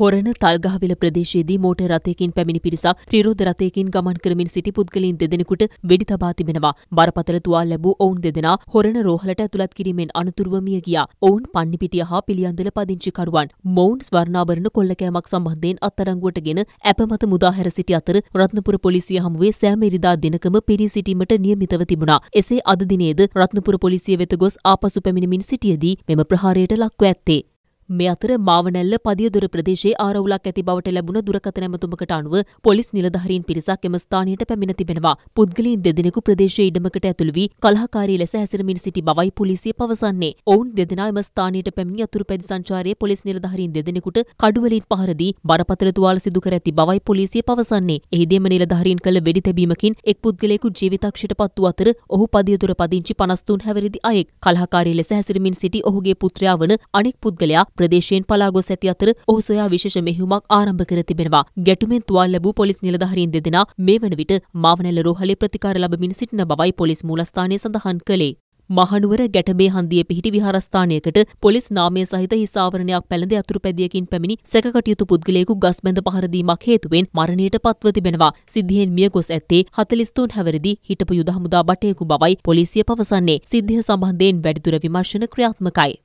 හොරණ තල්ගහවෙල ප්‍රදේශයේදී motor රථයකින් පැමිණි පිරිසක් ත්‍රිරෝධ රථයකින් ගමන් කරමින් සිටි පුද්ගලයින් දෙදෙනෙකුට වෙඩි තබා තිබෙනවා. බරපතල තුවාල ලැබූ ඔවුන් දෙදෙනා හොරණ රෝහලට ඇතුළත් කිරීමෙන් අනතුරුව මිය ගියා. ඔවුන් පන්නිපිටිය හා පිළියන්දල පදිංචිකරුවන්. මොවුන් ස්වර්ණාභරණ කොල්ලකෑමක් සම්බන්ධයෙන් අත්අඩංගුවටගෙන ඇප මත මුදා හැර සිටි අතර රත්නපුර පොලිසිය හමුවේ සෑම ඉරිදා දිනකම පිරී සිටීමට නියමිතව තිබුණා. එසේ අද දිනේද රත්නපුර පොලිසිය වෙත ගොස් ආපසු පැමිණමින් සිටියදී මෙම ප්‍රහාරයට ලක්ව ඇත්තේ. මේ අතර මාවනැල්ල පදියදුර ප්‍රදේශයේ ආරවුලක් ඇති බවට ලැබුණ දුරකථන ඇමතුමකට අනුව පොලිස් නිලධාරීන් පිරිසක් එම ස්ථානයට පැමිණ තිබෙනවා. පුද්ගලයන් දෙදෙනෙකු ප්‍රදේශයේ ඉඩමකට ඇතුළු වී කලහකාරී ලෙස හැසිරමින් සිටි බවයි පොලිසිය පවසන්නේ. ඔවුන් දෙදෙනා එම ස්ථානයට පැමිණි අතුරු පැදි සංචාරයේ පොලිස් නිලධාරීන් දෙදෙනෙකුට කඩුවලින් පහර දී බරපතල තුවාල සිදු කර ඇති බවයි පොලිසිය පවසන්නේ. එහිදීම නිලධාරීන් කළ වෙඩි තැබීමකින් එක් පුද්ගලයෙකු ජීවිතක්ෂයට පත් වූ අතර ඔහු පදියදුර පදිංචි 53 හැවිරිදි අයෙක්. කලහකාරී ලෙස හැසිරමින් සිටි ඔහුගේ පුත්‍රයා වන අනෙක් පුද්ගලයා ප්‍රදේශයෙන් පලාගොස් ඇති අතර ඔහු සොයා විශේෂ මෙහෙයුමක් ආරම්භ කර තිබෙනවා. ගැටුමෙන් තුවාල ලැබූ පොලිස් නිලධාරීන් දෙදෙනා මේ වන විට මාවනැල්ල රෝහලේ ප්‍රතිකාර ලැබමින් සිටින බවයි පොලිස් මූලස්ථානය සඳහන් කළේ. මහනුවර ගැටබේ හන්දිය පිහිටි විහාරස්ථානයකට පොලිස් නාමය සහිත හිසාවරණයක් පැළඳ යතුරු පැදියකින් පැමිණි සැකකටයුතු පුද්ගලයෙකු ගස් බැඳ පහරදීමක් හේතුවෙන් මරණයට පත්ව තිබෙනවා. සිද්ධියෙන් මිය ගොස් ඇත්තේ හතලිස්තුන් හැවරදි හිටපු යුද හමුදා බටයෙකු බවයි පොලිසිය පවසන්නේ. සිද්ධිය සම්බන්ධයෙන් වැඩිදුර විමර්ශන ක්‍රියාත්මකයි.